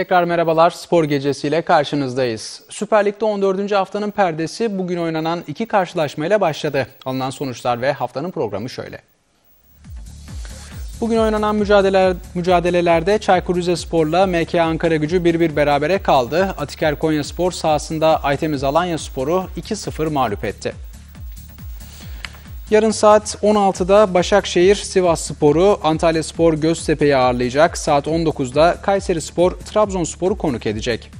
Tekrar merhabalar. Spor gecesiyle karşınızdayız. Süper Lig'de 14. haftanın perdesi bugün oynanan iki karşılaşmayla başladı. Alınan sonuçlar ve haftanın programı şöyle. Bugün oynanan mücadeleler, mücadelelerde Çaykur Rizespor'la MK Ankara Gücü 1-1 berabere kaldı. Atiker Konya Spor sahasında Aytemiz Alanya Spor'u 2-0 mağlup etti. Yarın saat 16'da Başakşehir Sivas Sporu, Antalya Spor Göztepe'yi ağırlayacak. Saat 19'da Kayseri Spor Trabzonspor'u konuk edecek.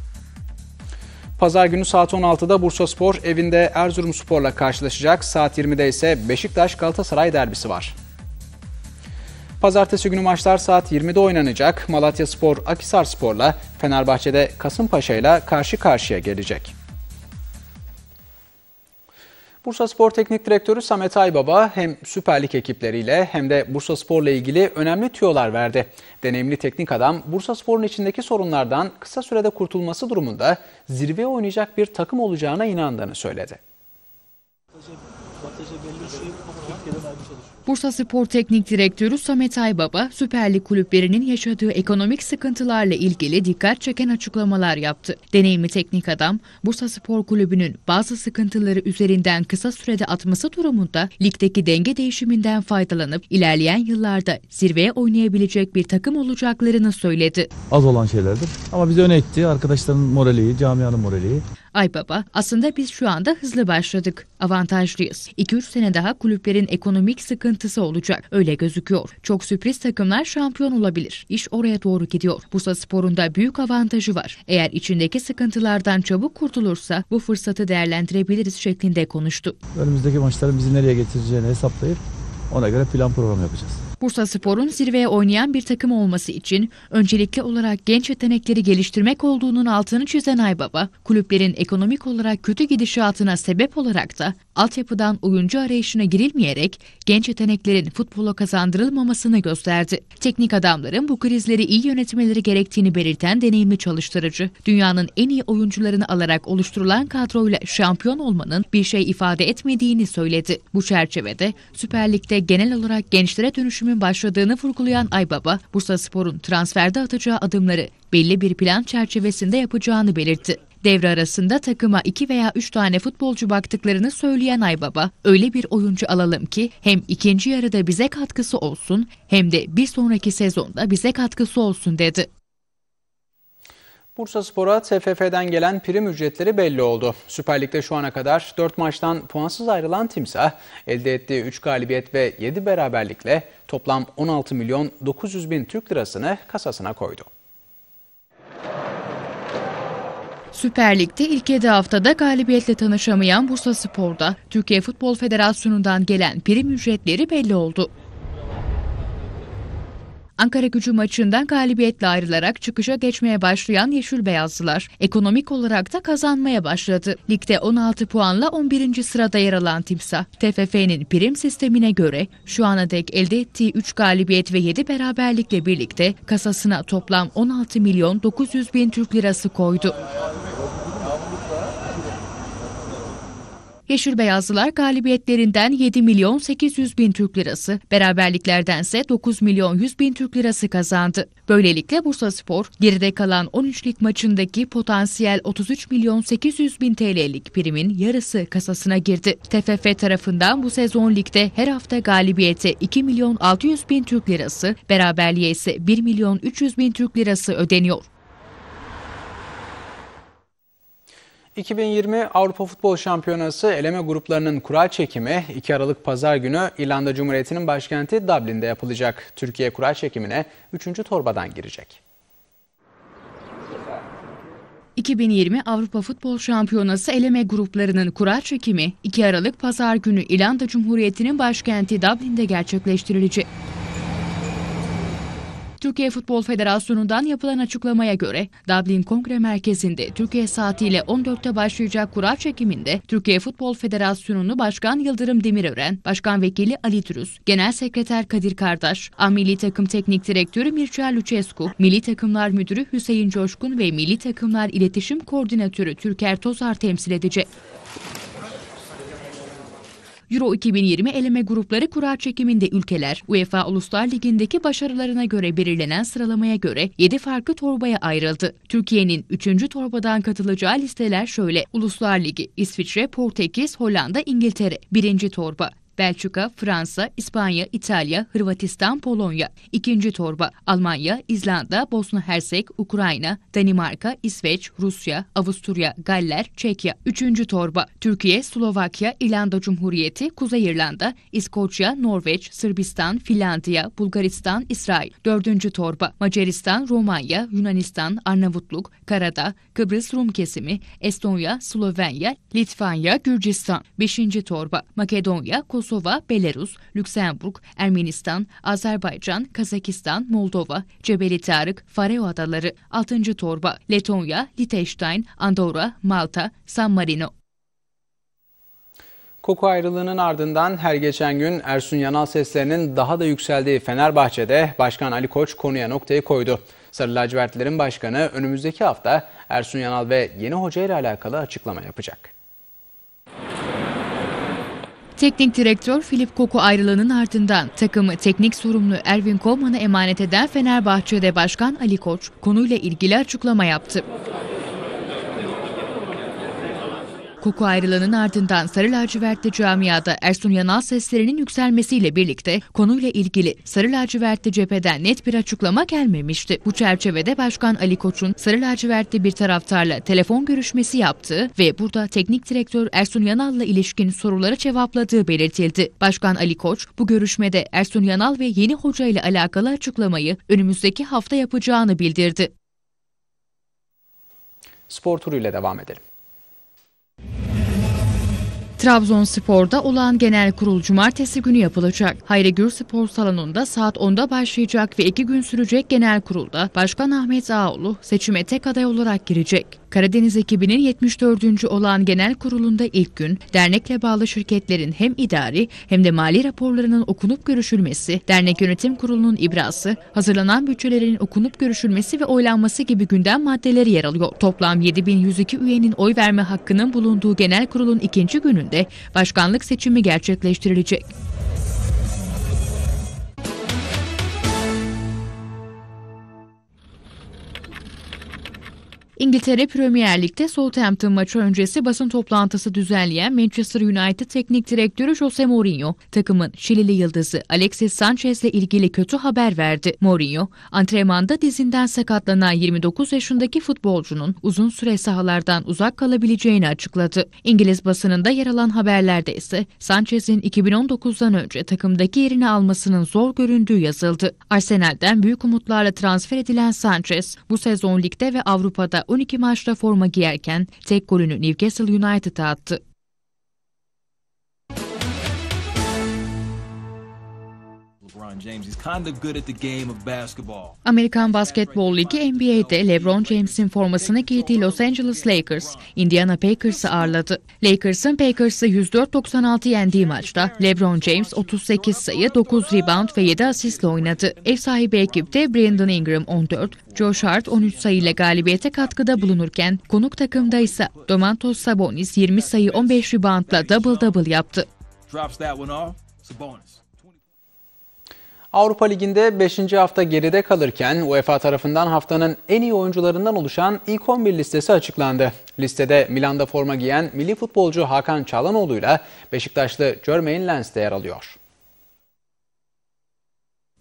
Pazar günü saat 16'da Bursa Spor evinde Erzurum Spor'la karşılaşacak. Saat 20'de ise Beşiktaş Galatasaray derbisi var. Pazartesi günü maçlar saat 20'de oynanacak. Malatya Spor Akisar Spor'la, Fenerbahçe'de Kasımpaşa ile karşı karşıya gelecek. Bursa Spor Teknik Direktörü Samet Aybaba hem Süper Lig ekipleriyle hem de Bursa Spor'la ilgili önemli tüyolar verdi. Deneyimli teknik adam Bursa Spor'un içindeki sorunlardan kısa sürede kurtulması durumunda zirve oynayacak bir takım olacağına inandığını söyledi. Bursa Spor Teknik Direktörü Samet Aybaba, Süper Lig kulüplerinin yaşadığı ekonomik sıkıntılarla ilgili dikkat çeken açıklamalar yaptı. Deneyimli teknik adam, Bursa Spor Kulübü'nün bazı sıkıntıları üzerinden kısa sürede atması durumunda ligdeki denge değişiminden faydalanıp ilerleyen yıllarda zirveye oynayabilecek bir takım olacaklarını söyledi. Az olan şeylerdir ama bizi öne etti Arkadaşların moraliyi, camianın moraliyi. Ay baba aslında biz şu anda hızlı başladık. Avantajlıyız. 2-3 sene daha kulüplerin ekonomik sıkıntısı olacak. Öyle gözüküyor. Çok sürpriz takımlar şampiyon olabilir. İş oraya doğru gidiyor. Bursa Sporunda büyük avantajı var. Eğer içindeki sıkıntılardan çabuk kurtulursa bu fırsatı değerlendirebiliriz şeklinde konuştu. Önümüzdeki maçların bizi nereye getireceğini hesaplayıp ona göre plan programı yapacağız. Bursa Spor'un zirveye oynayan bir takım olması için öncelikli olarak genç yetenekleri geliştirmek olduğunun altını çizen Aybaba, kulüplerin ekonomik olarak kötü gidişatına sebep olarak da altyapıdan oyuncu arayışına girilmeyerek genç yeteneklerin futbola kazandırılmamasını gösterdi. Teknik adamların bu krizleri iyi yönetmeleri gerektiğini belirten deneyimli çalıştırıcı, dünyanın en iyi oyuncularını alarak oluşturulan kadroyla şampiyon olmanın bir şey ifade etmediğini söyledi. Bu çerçevede Süper Lig'de genel olarak gençlere dönüşümü dönüşümün başladığını vurgulayan Aybaba, Bursa Spor'un transferde atacağı adımları belli bir plan çerçevesinde yapacağını belirtti. Devre arasında takıma iki veya üç tane futbolcu baktıklarını söyleyen Aybaba, öyle bir oyuncu alalım ki hem ikinci yarıda bize katkısı olsun hem de bir sonraki sezonda bize katkısı olsun dedi. Bursa Spor'a TFF'den gelen prim ücretleri belli oldu. Süper Lig'de şu ana kadar 4 maçtan puansız ayrılan Timsah elde ettiği 3 galibiyet ve 7 beraberlikle toplam 16 milyon 900 bin Türk lirasını kasasına koydu. Süper Lig'de ilk 7 haftada galibiyetle tanışamayan Bursa Spor'da Türkiye Futbol Federasyonu'ndan gelen prim ücretleri belli oldu. Ankara gücü maçından galibiyetle ayrılarak çıkışa geçmeye başlayan Yeşil Beyazlılar ekonomik olarak da kazanmaya başladı. Ligde 16 puanla 11. sırada yer alan Timsah, TFF'nin prim sistemine göre şu ana dek elde ettiği 3 galibiyet ve 7 beraberlikle birlikte kasasına toplam 16 milyon 900 bin Türk lirası koydu. Yeşil Beyazlılar galibiyetlerinden 7 milyon 800 bin Türk lirası, ise 9 milyon 100 bin Türk lirası kazandı. Böylelikle Bursa Spor, geride kalan 13 lig maçındaki potansiyel 33 milyon 800 bin TL'lik primin yarısı kasasına girdi. TFF tarafından bu sezon ligde her hafta galibiyete 2 milyon 600 bin Türk lirası, beraberliğe ise 1 milyon 300 bin Türk lirası ödeniyor. 2020 Avrupa Futbol Şampiyonası eleme gruplarının kural çekimi 2 Aralık Pazar günü İrlanda Cumhuriyeti'nin başkenti Dublin'de yapılacak. Türkiye kural çekimine 3. torbadan girecek. 2020 Avrupa Futbol Şampiyonası eleme gruplarının kural çekimi 2 Aralık Pazar günü İrlanda Cumhuriyeti'nin başkenti Dublin'de gerçekleştirilecek. Türkiye Futbol Federasyonu'ndan yapılan açıklamaya göre Dublin Kongre Merkezi'nde Türkiye saatiyle 14'te başlayacak kura çekiminde Türkiye Futbol Federasyonu'nu Başkan Yıldırım Demirören, Başkan Vekili Ali Türüz, Genel Sekreter Kadir Kardaş, Milli Takım Teknik Direktörü Mircea Lucescu, Milli Takımlar Müdürü Hüseyin Coşkun ve Milli Takımlar İletişim Koordinatörü Türker Tozar temsil edecek. Euro 2020 eleme grupları kura çekiminde ülkeler UEFA Uluslar Ligi'ndeki başarılarına göre belirlenen sıralamaya göre 7 farklı torbaya ayrıldı. Türkiye'nin 3. torbadan katılacağı listeler şöyle. Uluslar Ligi, İsviçre, Portekiz, Hollanda, İngiltere. 1. torba. Belçika, Fransa, İspanya, İtalya, Hırvatistan, Polonya. İkinci torba Almanya, İzlanda, Bosna Hersek, Ukrayna, Danimarka, İsveç, Rusya, Avusturya, Galler, Çekya. Üçüncü torba Türkiye, Slovakya, İrlanda Cumhuriyeti, Kuzey İrlanda, İskoçya, Norveç, Sırbistan, Finlandiya, Bulgaristan, İsrail. Dördüncü torba Macaristan, Romanya, Yunanistan, Arnavutluk, Karadağ, Kıbrıs Rum kesimi, Estonya, Slovenya, Litvanya, Gürcistan. Beşinci torba Makedonya, Kosova, Kosova, Belarus, Lüksemburg, Ermenistan, Azerbaycan, Kazakistan, Moldova, Cebeli Tarık, Fareo Adaları, 6. Torba, Letonya, Liechtenstein, Andorra, Malta, San Marino. Koku ayrılığının ardından her geçen gün Ersun Yanal seslerinin daha da yükseldiği Fenerbahçe'de Başkan Ali Koç konuya noktayı koydu. Sarı lacivertlerin başkanı önümüzdeki hafta Ersun Yanal ve yeni hoca ile alakalı açıklama yapacak. Teknik direktör Filip Koku ayrılığının ardından takımı teknik sorumlu Erwin Kolman'a emanet eden Fenerbahçe'de başkan Ali Koç konuyla ilgili açıklama yaptı. Koku ayrılığının ardından Sarı Lacivertli camiada Ersun Yanal seslerinin yükselmesiyle birlikte konuyla ilgili Sarı Lacivertli cepheden net bir açıklama gelmemişti. Bu çerçevede Başkan Ali Koç'un Sarı Lacivertli bir taraftarla telefon görüşmesi yaptığı ve burada teknik direktör Ersun Yanal'la ilişkin sorulara cevapladığı belirtildi. Başkan Ali Koç bu görüşmede Ersun Yanal ve yeni hoca ile alakalı açıklamayı önümüzdeki hafta yapacağını bildirdi. Spor turuyla devam edelim. Trabzonspor'da olan genel kurul cumartesi günü yapılacak. Gür Spor Salonu'nda saat 10'da başlayacak ve iki gün sürecek genel kurulda Başkan Ahmet Ağoğlu seçime tek aday olarak girecek. Karadeniz ekibinin 74. olan genel kurulunda ilk gün dernekle bağlı şirketlerin hem idari hem de mali raporlarının okunup görüşülmesi, dernek yönetim kurulunun ibrası, hazırlanan bütçelerin okunup görüşülmesi ve oylanması gibi gündem maddeleri yer alıyor. Toplam 7102 üyenin oy verme hakkının bulunduğu genel kurulun ikinci gününde başkanlık seçimi gerçekleştirilecek. İngiltere Premier Lig'de Southampton maçı öncesi basın toplantısı düzenleyen Manchester United teknik direktörü Jose Mourinho, takımın Şilili yıldızı Alexis Sanchez'le ilgili kötü haber verdi. Mourinho, antrenmanda dizinden sakatlanan 29 yaşındaki futbolcunun uzun süre sahalardan uzak kalabileceğini açıkladı. İngiliz basınında yer alan haberlerde ise Sanchez'in 2019'dan önce takımdaki yerini almasının zor göründüğü yazıldı. Arsenal'den büyük umutlarla transfer edilen Sanchez, bu sezon ligde ve Avrupa'da 12 maçta forma giyerken tek golünü Newcastle United'a attı. Amerikan Basketbol Ligi NBA'de LeBron James'in formasını giydiği Los Angeles Lakers, Indiana Pacers'ı ağırladı. Lakers'ın Pacers'ı 104-96 yendiği maçta LeBron James 38 sayı, 9 rebound ve 7 asistle oynadı. Ev sahibi ekipte Brandon Ingram 14, Josh Hart 13 sayıyla galibiyete katkıda bulunurken konuk takımda ise Domantos Sabonis 20 sayı 15 reboundla double double yaptı. Drops that one off. Sabonis. Avrupa Ligi'nde 5. hafta geride kalırken UEFA tarafından haftanın en iyi oyuncularından oluşan ilk 11 listesi açıklandı. Listede Milan'da forma giyen milli futbolcu Hakan Çalanoğlu ile Beşiktaşlı Jermaine Lens de yer alıyor.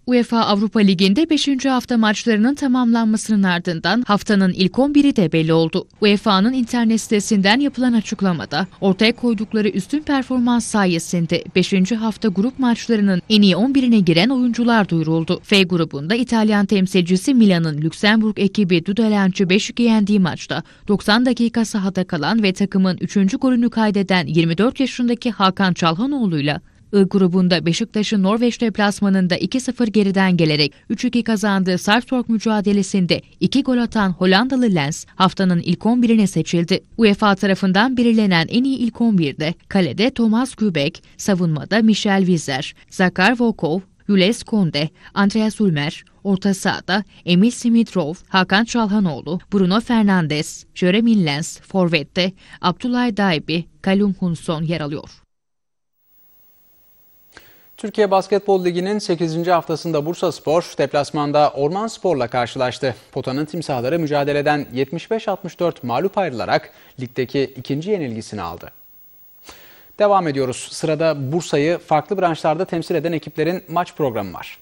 UEFA Avrupa Ligi'nde 5. hafta maçlarının tamamlanmasının ardından haftanın ilk 11'i de belli oldu. UEFA'nın internet sitesinden yapılan açıklamada ortaya koydukları üstün performans sayesinde 5. hafta grup maçlarının en iyi 11'ine giren oyuncular duyuruldu. F grubunda İtalyan temsilcisi Milan'ın Lüksemburg ekibi Dudelanç'ı 5-2 yendiği maçta 90 dakika sahada kalan ve takımın 3. golünü kaydeden 24 yaşındaki Hakan Çalhanoğlu'yla I grubunda Beşiktaş'ın Norveç deplasmanında 2-0 geriden gelerek 3-2 kazandığı Sarpsborg mücadelesinde 2 gol atan Hollandalı Lens haftanın ilk 11'ine seçildi. UEFA tarafından belirlenen en iyi ilk 11'de kalede Thomas Gübek, savunmada Michel Vizer, Zakar Vokov, Jules Konde, Andreas Ulmer, orta sahada Emil Simitrov, Hakan Çalhanoğlu, Bruno Fernandes, Jeremy Lens, Forvet'te Abdullah Daibi, Kalum Hunson yer alıyor. Türkiye Basketbol Ligi'nin 8. haftasında Bursa Spor deplasmanda Orman Spor'la karşılaştı. Potanın timsahları mücadeleden 75-64 mağlup ayrılarak ligdeki ikinci yenilgisini aldı. Devam ediyoruz. Sırada Bursa'yı farklı branşlarda temsil eden ekiplerin maç programı var.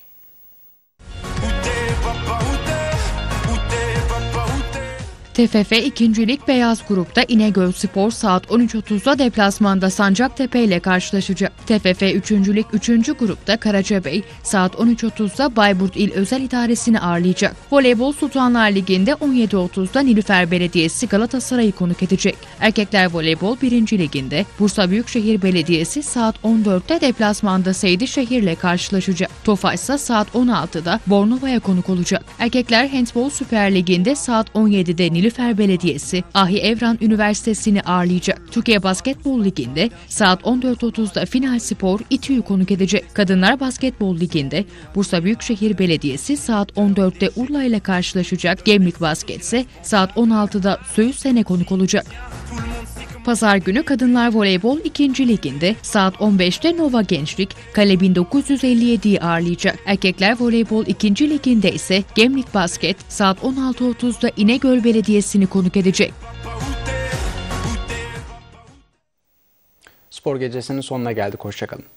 TFF ikincilik Beyaz Grup'ta İnegöl Spor saat 13.30'da deplasmanda Sancaktepe ile karşılaşacak. TFF üçüncülük üçüncü Grup'ta Karacabey saat 13.30'da Bayburt İl Özel İdaresi'ni ağırlayacak. Voleybol Sultanlar Ligi'nde 17.30'da Nilüfer Belediyesi Galatasaray'ı konuk edecek. Erkekler Voleybol 1. Ligi'nde Bursa Büyükşehir Belediyesi saat 14'te deplasmanda Seydişehir ile karşılaşacak. Tofaş ise saat 16'da Bornova'ya konuk olacak. Erkekler Handbol Süper Ligi'nde saat 17'de Nilüfer Nilüfer Belediyesi Ahi Evran Üniversitesi'ni ağırlayacak. Türkiye Basketbol Ligi'nde saat 14.30'da Final Spor İTÜ'yü konuk edecek. Kadınlar Basketbol Ligi'nde Bursa Büyükşehir Belediyesi saat 14'te Urla ile karşılaşacak. Gemlik Basket ise saat 16'da Söğüt Sene konuk olacak. Pazar günü Kadınlar Voleybol 2. Liginde saat 15'te Nova Gençlik Kale 1957'yi ağırlayacak. Erkekler Voleybol 2. Liginde ise Gemlik Basket saat 16.30'da İnegöl Belediyesi'ni konuk edecek. Spor gecesinin sonuna geldik. Hoşçakalın.